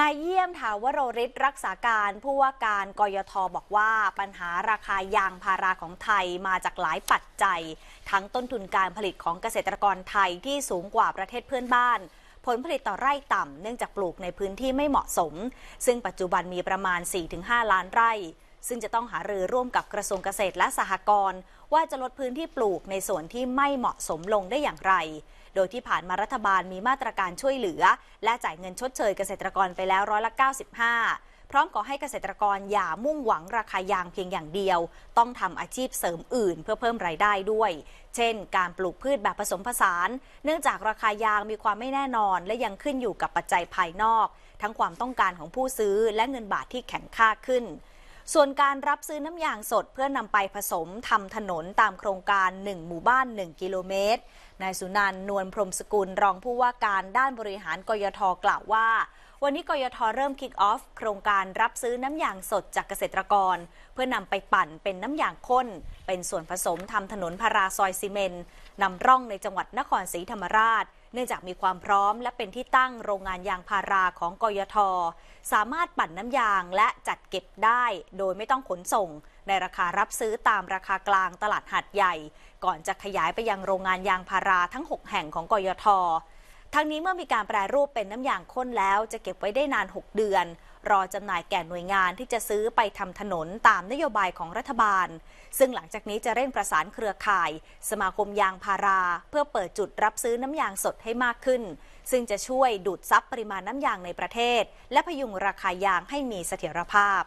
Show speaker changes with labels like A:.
A: นายเยี่ยม ถาวโรฤทธิ์รักษาการผู้ว่าการกยทบอกว่าปัญหาราคายางพาราของไทยมาจากหลายปัจจัย ทั้งต้นทุนการผลิตของเกษตรกรไทยที่สูงกว่าประเทศเพื่อนบ้าน ผลผลิตต่อไร่ต่ำเนื่องจากปลูกในพื้นที่ไม่เหมาะสม ซึ่งปัจจุบันมีประมาณ 4-5 ล้านไร่ ซึ่งจะต้องหารือร่วมกับกระทรวงเกษตรและสหกรณ์ว่าจะลดพื้นที่ปลูกในส่วนที่ไม่เหมาะสมลงได้อย่างไรโดยที่ผ่านมารัฐบาลมีมาตรการช่วยเหลือ และจ่ายเงินชดเชยเกษตรกรไปแล้วร้อยละ 95 พร้อมขอให้เกษตรกรอย่ามุ่งหวังราคายางเพียงอย่างเดียว ต้องทำอาชีพเสริมอื่นเพื่อเพิ่มรายได้ด้วย เช่นการปลูกพืชแบบผสมผสาน เนื่องจากราคายางมีความไม่แน่นอนและยังขึ้นอยู่กับปัจจัยภายนอก ทั้งความต้องการของผู้ซื้อและเงินบาทที่แข็งค่าขึ้นส่วนการรับซื้อน้ำยางสดเพื่อนำไปผสมทำถนนตามโครงการ 1 หมู่บ้าน 1 กิโลเมตร นายสุนันนวลพรมสกุลรองผู้ว่าการด้านบริหารกยทกล่าวว่าวันนี้กยทเริ่มคิกออฟโครงการรับซื้อน้ำยางสดจากเกษตรกร เพื่อนำไปปั่นเป็นน้ำยางข้น เป็นส่วนผสมทำถนนพาราซอยซีเมนนำร่องในจังหวัดนครศรีธรรมราช เนื่องจากมีความพร้อม และเป็นที่ตั้งโรงงานยางพาราของกยท สามารถปั่นน้ำยางและจัดเก็บได้โดยไม่ต้องขนส่ง ในราคารับซื้อตามราคากลางตลาดหัดใหญ่ ก่อนจะขยายไปยังโรงงานยางพาราทั้ง 6 แห่งของกยททั้งนี้เมื่อมีการแปรรูปเป็นน้ำยางข้นแล้วจะเก็บไว้ได้นาน 6 เดือน รอจำหน่ายแก่หน่วยงานที่จะซื้อไปทำถนนตามนโยบายของรัฐบาล ซึ่งหลังจากนี้จะเร่งประสานเครือข่าย สมาคมยางพารา เพื่อเปิดจุดรับซื้อน้ำยางสดให้มากขึ้นซึ่งจะช่วยดูดซับปริมาณน้ำยางในประเทศ และพยุงราคายางให้มีเสถียรภาพ